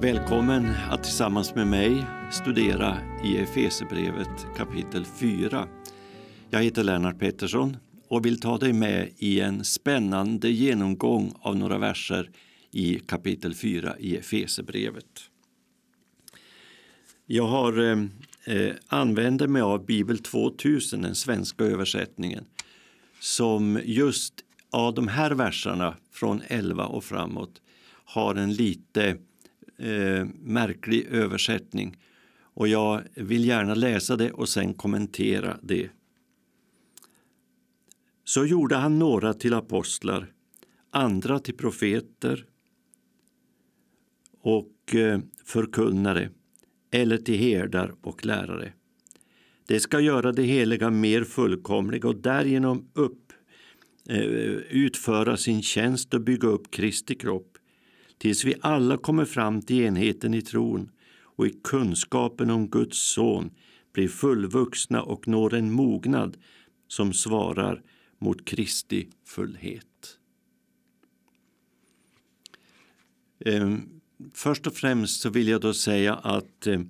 Välkommen att tillsammans med mig studera i Efesebrevet kapitel 4. Jag heter Lennart Pettersson och vill ta dig med i en spännande genomgång av några verser i kapitel 4 i Efesebrevet. Jag har eh, eh, använder mig av Bibel 2000, den svenska översättningen, som just av de här verserna från 11 och framåt har en lite eh, märklig översättning. Och jag vill gärna läsa det och sen kommentera det. Så gjorde han några till apostlar, andra till profeter och eh, förkunnare eller till herdar och lärare. Det ska göra det heliga mer fullkomliga och därigenom upp, eh, utföra sin tjänst och bygga upp Kristi kropp tills vi alla kommer fram till enheten i tron och i kunskapen om Guds son blir fullvuxna och når en mognad som svarar mot Kristi fullhet. Ehm, först och främst så vill jag då säga att eh,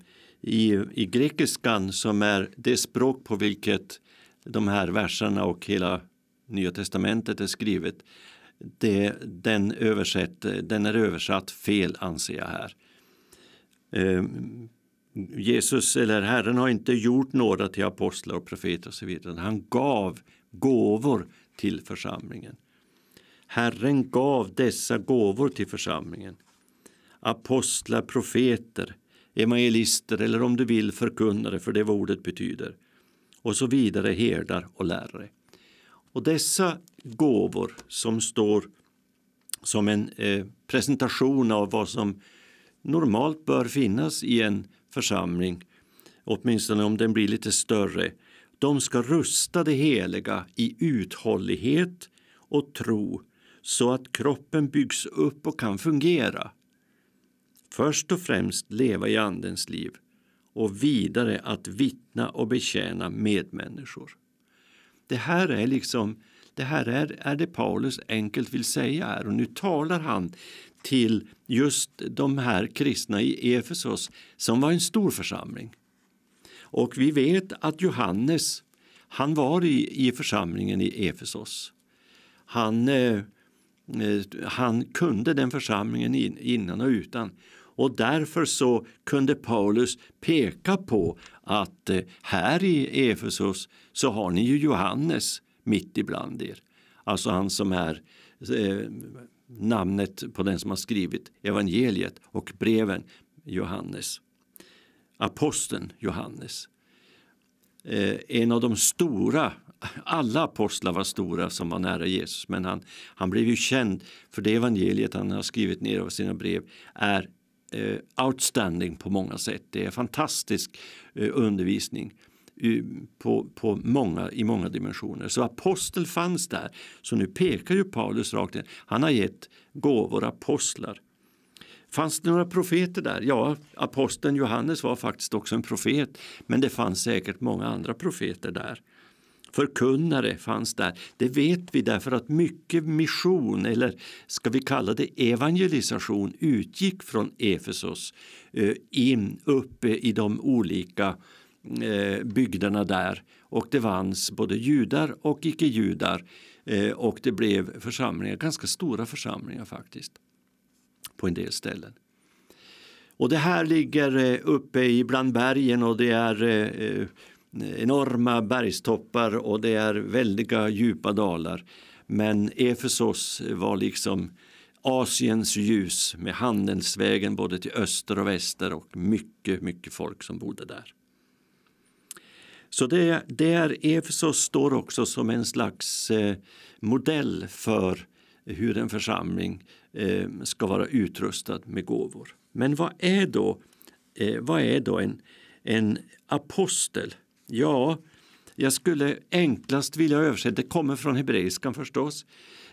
i, i grekiskan som är det språk på vilket de här verserna och hela Nya testamentet är skrivet. Det, den, översatt, den är översatt fel anser jag här. Eh, Jesus eller Herren har inte gjort några till apostlar och profeter och så vidare. Han gav gåvor till församlingen. Herren gav dessa gåvor till församlingen apostlar, profeter, evangelister eller om du vill förkunnare, för det är vad ordet betyder. Och så vidare herdar och lärare. Och dessa gåvor som står som en eh, presentation av vad som normalt bör finnas i en församling, åtminstone om den blir lite större, de ska rusta det heliga i uthållighet och tro så att kroppen byggs upp och kan fungera. Först och främst leva i Andens liv och vidare att vittna och betjäna medmänniskor. Det här är liksom det här är, är det Paulus enkelt vill säga här och nu talar han till just de här kristna i Efesos som var en stor församling. Och vi vet att Johannes, han var i, i församlingen i Efesos. Han, eh, eh han kunde den församlingen in, innan och utan och därför så kunde Paulus peka på att eh, här i Efesos så har ni ju Johannes mitt ibland er. Alltså han som är eh, namnet på den som har skrivit evangeliet och breven Johannes. Aposteln Johannes. Eh, en av de stora, alla apostlar var stora som var nära Jesus men han, han blev ju känd för det evangeliet han har skrivit ner av sina brev är Eh, outstanding på många sätt. Det är fantastisk eh, undervisning eh, på, på många, i många dimensioner. Så apostel fanns där. Så nu pekar ju Paulus rakt in. Han har gett gåvor apostlar. Fanns det några profeter där? Ja, aposteln Johannes var faktiskt också en profet. Men det fanns säkert många andra profeter där förkunnare fanns där. Det vet vi därför att mycket mission, eller ska vi kalla det evangelisation, utgick från Efesos eh, in, uppe i de olika eh, bygderna där. Och det vanns både judar och icke-judar eh, och det blev församlingar, ganska stora församlingar faktiskt, på en del ställen. Och det här ligger uppe bland bergen och det är enorma bergstoppar och det är väldiga djupa dalar. Men Efesos var liksom Asiens ljus med handelsvägen både till öster och väster och mycket, mycket folk som bodde där. Så det, där Efesos står också som en slags eh, modell för hur en församling eh, ska vara utrustad med gåvor. Men vad är då, eh, vad är då en, en apostel? Ja, jag skulle enklast vilja översätta, det kommer från hebreiskan förstås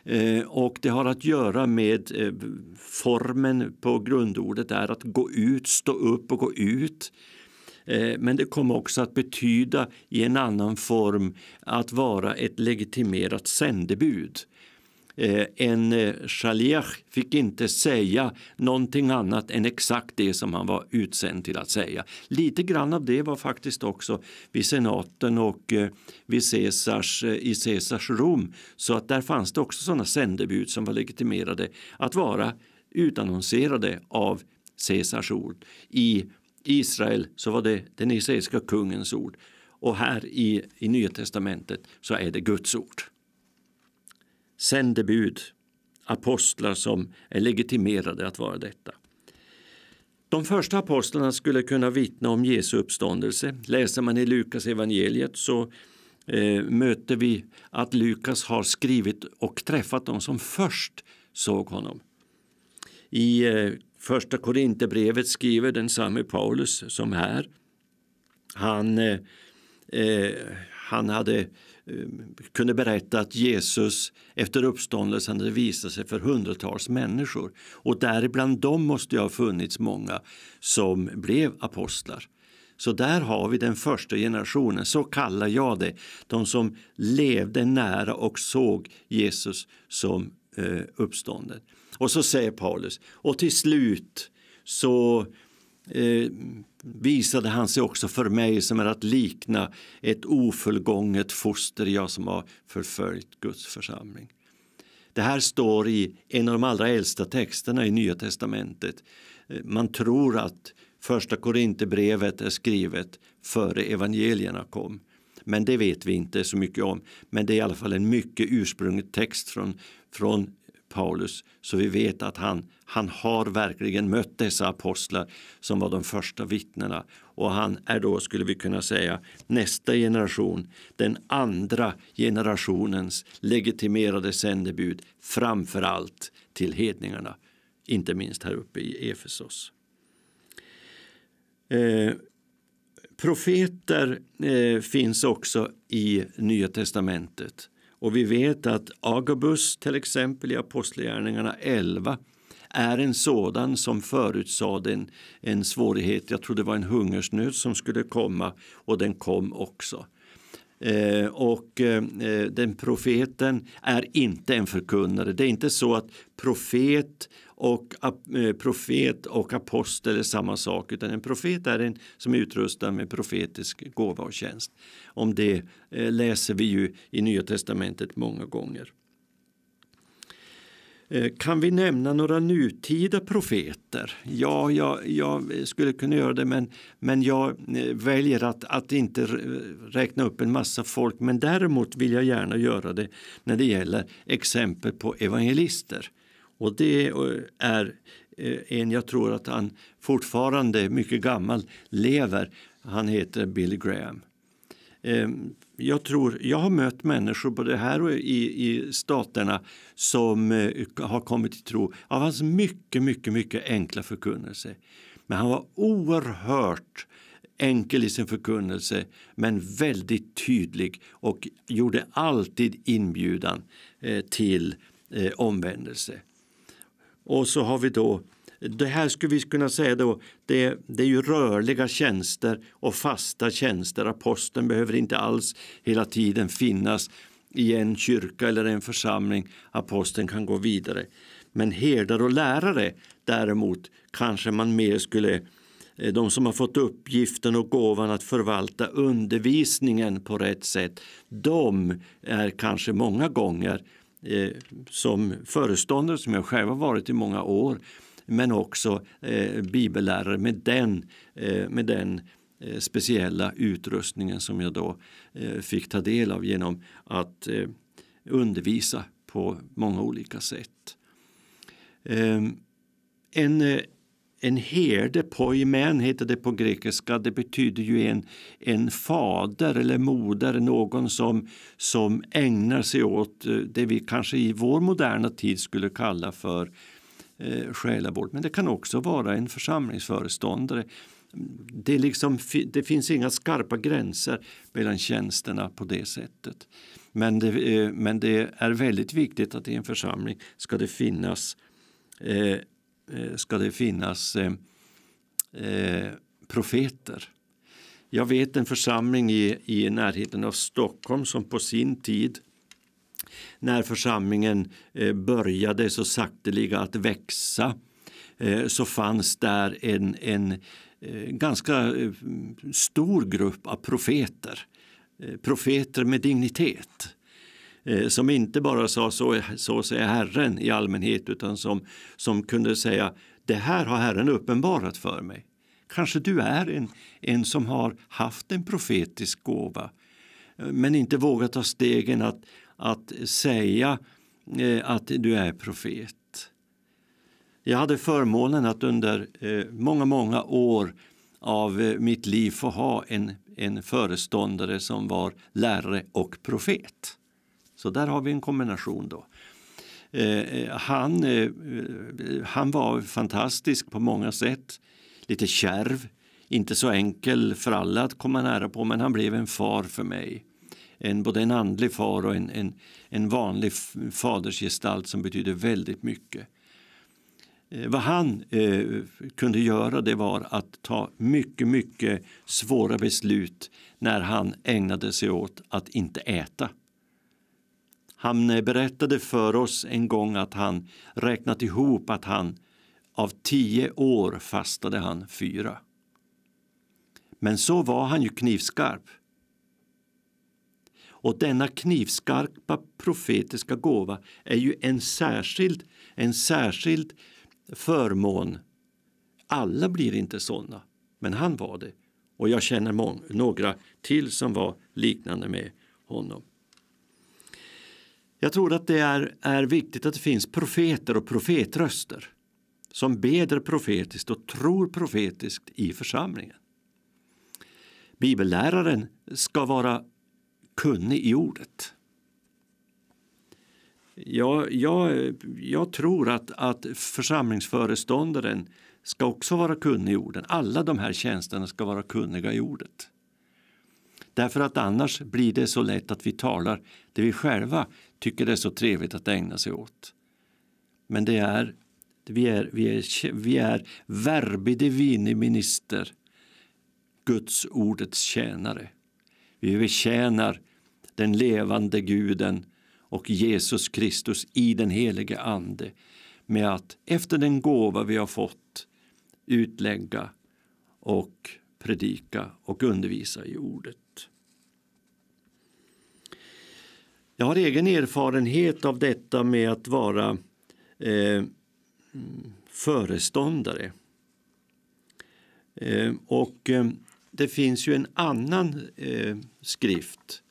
eh, och det har att göra med eh, formen på grundordet är att gå ut, stå upp och gå ut. Eh, men det kommer också att betyda i en annan form att vara ett legitimerat sändebud. Eh, en eh, Chalier fick inte säga någonting annat än exakt det som han var utsänd till att säga. Lite grann av det var faktiskt också vid senaten och eh, vid Caesars, i Caesars Rom. Så att där fanns det också sådana sändebud som var legitimerade att vara utannonserade av Caesars ord. I Israel så var det den israeliska kungens ord och här i, i Nya testamentet så är det Guds ord sändebud, apostlar som är legitimerade att vara detta. De första apostlarna skulle kunna vittna om Jesu uppståndelse. Läser man i Lukas evangeliet så eh, möter vi att Lukas har skrivit och träffat dem som först såg honom. I eh, Första Korinthierbrevet skriver den samme Paulus som här. Han, eh, eh han hade Eh, kunde berätta att Jesus efter uppståndelsen hade visat sig för hundratals människor. Och däribland dem måste det ha funnits många som blev apostlar. Så där har vi den första generationen, så kallar jag det, de som levde nära och såg Jesus som eh, uppstånden. Och så säger Paulus, och till slut så eh, visade han sig också för mig som är att likna ett ofullgånget foster, jag som har förföljt Guds församling. Det här står i en av de allra äldsta texterna i Nya testamentet. Eh, man tror att Första Korinthierbrevet är skrivet före evangelierna kom. Men det vet vi inte så mycket om. Men det är i alla fall en mycket ursprunglig text från, från Paulus så vi vet att han, han har verkligen mött dessa apostlar som var de första vittnena. Och han är då, skulle vi kunna säga, nästa generation, den andra generationens legitimerade sändebud framför allt till hedningarna, inte minst här uppe i Efesos. Eh, profeter eh, finns också i Nya testamentet. Och vi vet att Agabus till exempel i Apostlagärningarna 11 är en sådan som förutsade en, en svårighet. Jag tror det var en hungersnöd som skulle komma och den kom också. Eh, och eh, den profeten är inte en förkunnare. Det är inte så att profet och eh, profet och apostel är samma sak utan en profet är en som är utrustad med profetisk gåva och tjänst. Om det eh, läser vi ju i Nya testamentet många gånger. Eh, kan vi nämna några nutida profeter? Ja, jag, jag, skulle kunna göra det men, men jag väljer att, att inte räkna upp en massa folk. Men däremot vill jag gärna göra det när det gäller exempel på evangelister. Och det eh, är eh, en jag tror att han fortfarande, mycket gammal, lever. Han heter Billy Graham. Ehm, jag, tror, jag har mött människor både här och i, i staterna som eh, har kommit till tro av hans mycket, mycket, mycket enkla förkunnelse. Men han var oerhört enkel i sin förkunnelse men väldigt tydlig och gjorde alltid inbjudan till omvändelse. Och så har vi då, det här skulle vi kunna säga då, det, det är ju rörliga tjänster och fasta tjänster. Aposteln behöver inte alls hela tiden finnas i en kyrka eller en församling. Aposteln kan gå vidare. Men herdar och lärare däremot kanske man mer skulle eh, de som har fått uppgiften och gåvan att förvalta undervisningen på rätt sätt, de är kanske många gånger eh, som föreståndare som jag själv har varit i många år men också eh, bibellärare med den, eh, med den eh, speciella utrustningen som jag då eh, fick ta del av genom att eh, undervisa på många olika sätt. Ehm, en en herde, poimen heter det på grekiska. Det betyder ju en, en fader eller moder, någon som, som ägnar sig åt eh, det vi kanske i vår moderna tid skulle kalla för eh, själavård. Men det kan också vara en församlingsföreståndare. Det, liksom, det finns inga skarpa gränser mellan tjänsterna på det sättet. Men det, eh, men det är väldigt viktigt att i en församling ska det finnas eh, Eh, ska det finnas eh, eh, profeter. Jag vet en församling i, i närheten av Stockholm som på sin tid när församlingen började så sakteliga att växa så fanns där en, en ganska stor grupp av profeter. Profeter med dignitet Eh, som inte bara sa så, så säger Herren i allmänhet utan som, som kunde säga det här har Herren uppenbarat för mig. Kanske du är en, en som har haft en profetisk gåva eh, men inte vågat ta stegen att, att säga eh, att du är profet. Jag hade förmånen att under många, många år av mitt liv få ha en, en föreståndare som var lärare och profet. Så där har vi en kombination då. Eh, eh han, eh, eh, han var fantastisk på många sätt. Lite kärv, inte så enkel för alla att komma nära på men han blev en far för mig. En, både en andlig far och en, en, en vanlig fadersgestalt som betyder väldigt mycket. Eh, vad han eh, kunde göra det var att ta mycket, mycket svåra beslut när han ägnade sig åt att inte äta. Han eh, berättade för oss en gång att han räknat ihop att han av tio år fastade han fyra. Men så var han ju knivskarp. Och denna knivskarpa profetiska gåva är ju en särskild, en särskild förmån. Alla blir inte sådana, men han var det. Och jag känner många, några till som var liknande med honom. Jag tror att det är, är viktigt att det finns profeter och profetröster som beder profetiskt och tror profetiskt i församlingen. Bibelläraren ska vara kunnig i ordet. Jag, jag, jag tror att, att församlingsföreståndaren ska också vara kunnig i orden. Alla de här tjänsterna ska vara kunniga i ordet. Därför att annars blir det så lätt att vi talar det vi själva tycker det är så trevligt att ägna sig åt. Men det är, vi är, vi är, vi är verbi divini minister, Guds ordets tjänare. Vi betjänar den levande guden och Jesus Kristus i den helige ande med att efter den gåva vi har fått utlägga och predika och undervisa i ordet. Jag har egen erfarenhet av detta med att vara eh, föreståndare. Eh, och eh, det finns ju en annan eh, skrift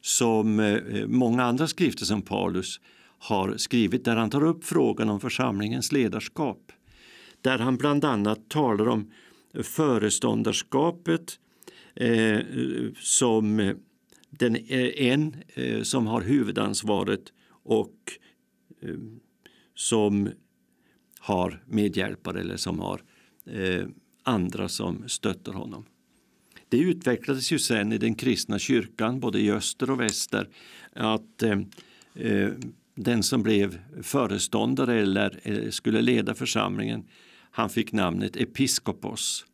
som eh, många andra skrifter som Paulus har skrivit där han tar upp frågan om församlingens ledarskap. Där han bland annat talar om föreståndarskapet eh, som den en eh, som har huvudansvaret och eh, som har medhjälpare eller som har eh, andra som stöttar honom. Det utvecklades ju sen i den kristna kyrkan, både i öster och väster, att den som blev föreståndare eller skulle leda församlingen, han fick namnet episkopos.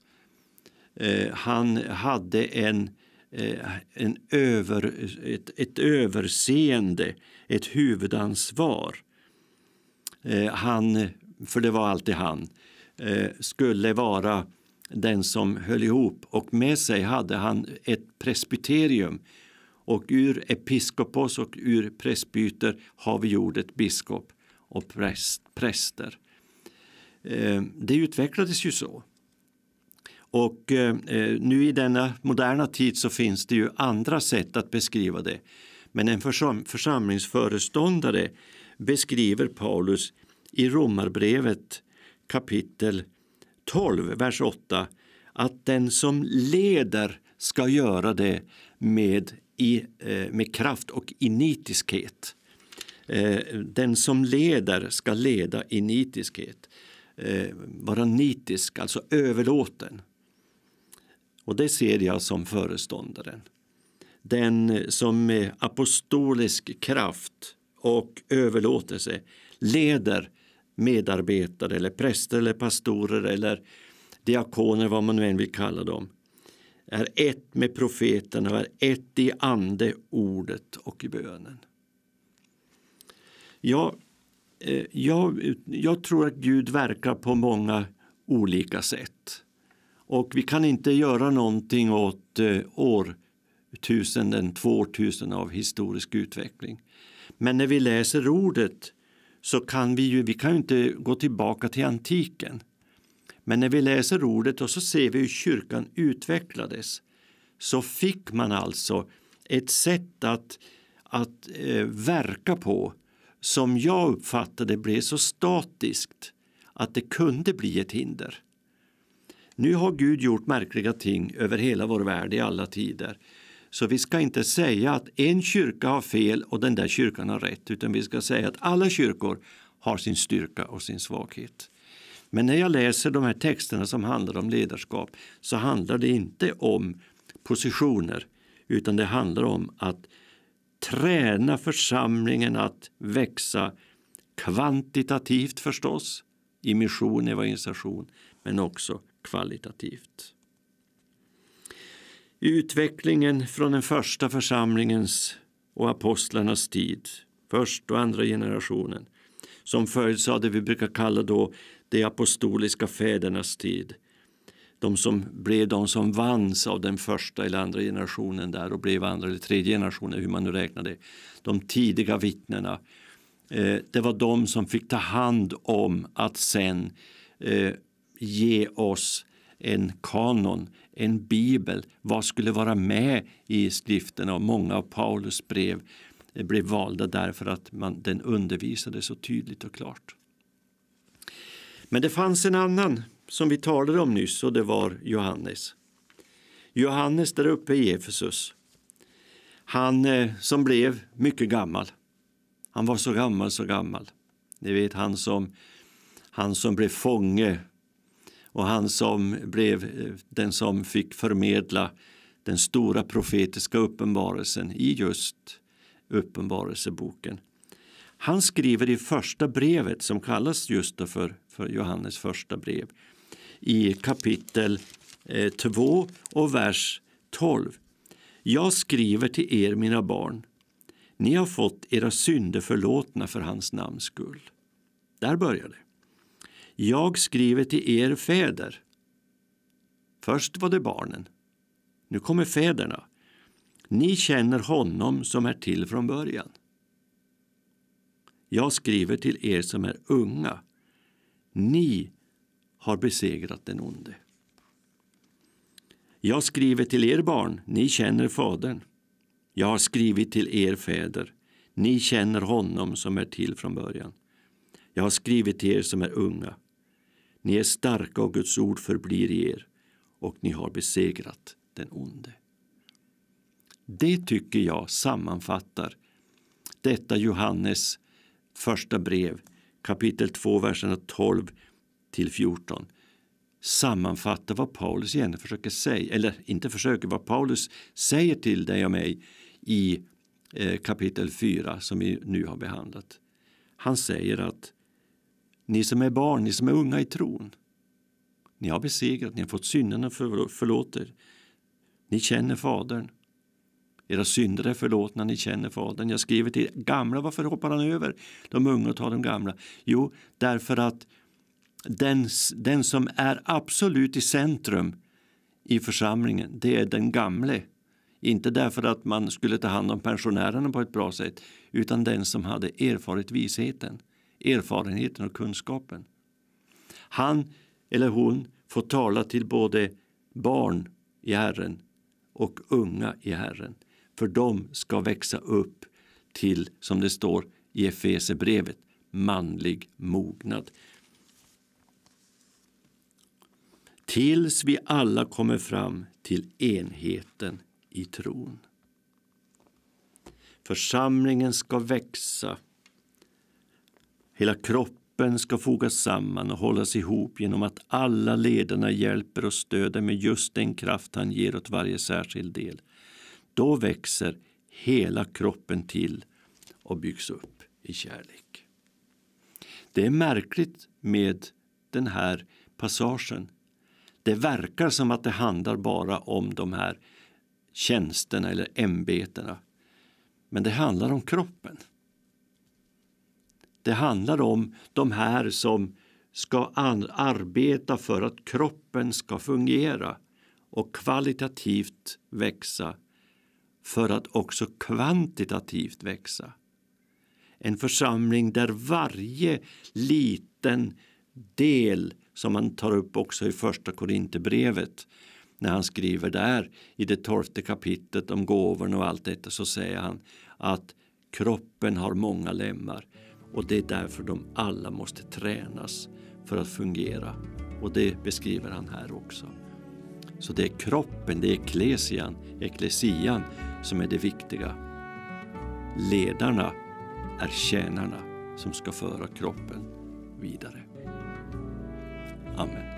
han hade en Eh, en över, ett, ett överseende, ett huvudansvar. Eh, han, för det var alltid han, eh, skulle vara den som höll ihop och med sig hade han ett presbyterium. Och ur episkopos och ur presbyter har vi ordet biskop och präst, präster. Det utvecklades ju så. Och eh, eh, nu i denna moderna tid så finns det ju andra sätt att beskriva det. Men en församlingsföreståndare beskriver Paulus i Romarbrevet kapitel 12, vers 8 att den som leder ska göra det med, i, eh, med kraft och i nitiskhet. Den som leder ska leda i nitiskhet, vara nitisk, alltså överlåten. Och det ser jag som föreståndaren. Den som med apostolisk kraft och överlåtelse leder medarbetare eller präster eller pastorer eller diakoner, vad man nu än vill kalla dem, är ett med profeten och är ett i ande, ordet och i bönen. Ja, eh, jag, jag tror att Gud verkar på många olika sätt. Och vi kan inte göra någonting åt eh, årtusenden, två årtusenden av historisk utveckling. Men när vi läser ordet så kan vi ju, vi kan ju inte gå tillbaka till antiken. Men när vi läser ordet och så ser vi hur kyrkan utvecklades så fick man alltså ett sätt att, att eh, verka på som jag uppfattade blev så statiskt att det kunde bli ett hinder. Nu har Gud gjort märkliga ting över hela vår värld i alla tider. Så vi ska inte säga att en kyrka har fel och den där kyrkan har rätt, utan vi ska säga att alla kyrkor har sin styrka och sin svaghet. Men när jag läser de här texterna som handlar om ledarskap så handlar det inte om positioner, utan det handlar om att träna församlingen att växa kvantitativt förstås, i mission, evangelisation, men också kvalitativt. Utvecklingen från den första församlingens och apostlarnas tid, först och andra generationen, som följs av det vi brukar kalla då de apostoliska fädernas tid. De som blev de som vanns av den första eller andra generationen där och blev andra eller tredje generationen, hur man nu räknar det. De tidiga vittnena. Eh, det var de som fick ta hand om att sen eh, ge oss en kanon, en bibel. Vad skulle vara med i skrifterna? Och många av Paulus brev blev valda därför att man, den undervisade så tydligt och klart. Men det fanns en annan som vi talade om nyss och det var Johannes. Johannes där uppe i Efesus. Han eh, som blev mycket gammal. Han var så gammal, så gammal. Ni vet han som, han som blev fånge och han som blev eh, den som fick förmedla den stora profetiska uppenbarelsen i just uppenbarelseboken. Han skriver i första brevet som kallas just för, för Johannes första brev i kapitel 2 eh, och vers 12. Jag skriver till er, mina barn. Ni har fått era synder förlåtna för hans namns skull. Där börjar det. Jag skriver till er fäder. Först var det barnen. Nu kommer fäderna. Ni känner honom som är till från början. Jag skriver till er som är unga. Ni har besegrat den onde. Jag skriver till er barn, ni känner Fadern. Jag har skrivit till er fäder, ni känner honom som är till från början. Jag har skrivit till er som är unga, ni är starka och Guds ord förblir i er och ni har besegrat den onde. Det tycker jag sammanfattar detta Johannes första brev kapitel 2, verserna 12 till 14 sammanfattar vad Paulus igen försöker säga, eller inte försöker, vad Paulus säger till dig och mig i eh, kapitel 4 som vi nu har behandlat. Han säger att ni som är barn, ni som är unga i tron. Ni har besegrat, ni har fått synderna förlåter. Ni känner Fadern. Era synder är förlåtna, ni känner Fadern. Jag skriver till gamla, varför hoppar han över de unga och tar de gamla? Jo, därför att den, den som är absolut i centrum i församlingen, det är den gamle. Inte därför att man skulle ta hand om pensionärerna på ett bra sätt, utan den som hade erfarit visheten erfarenheten och kunskapen. Han eller hon får tala till både barn i Herren och unga i Herren. För de ska växa upp till, som det står i Efesebrevet, manlig mognad. Tills vi alla kommer fram till enheten i tron. Församlingen ska växa Hela kroppen ska fogas samman och hållas ihop genom att alla ledarna hjälper och stöder med just den kraft han ger åt varje särskild del. Då växer hela kroppen till och byggs upp i kärlek. Det är märkligt med den här passagen. Det verkar som att det handlar bara om de här tjänsterna eller ämbetena. Men det handlar om kroppen. Det handlar om de här som ska arbeta för att kroppen ska fungera och kvalitativt växa för att också kvantitativt växa. En församling där varje liten del som man tar upp också i Första Korinthierbrevet när han skriver där i det tolfte kapitlet om gåvorna och allt detta så säger han att kroppen har många lemmar och det är därför de alla måste tränas för att fungera. Och det beskriver han här också. Så det är kroppen, det är eklesian, eklesian som är det viktiga. Ledarna är tjänarna som ska föra kroppen vidare. Amen.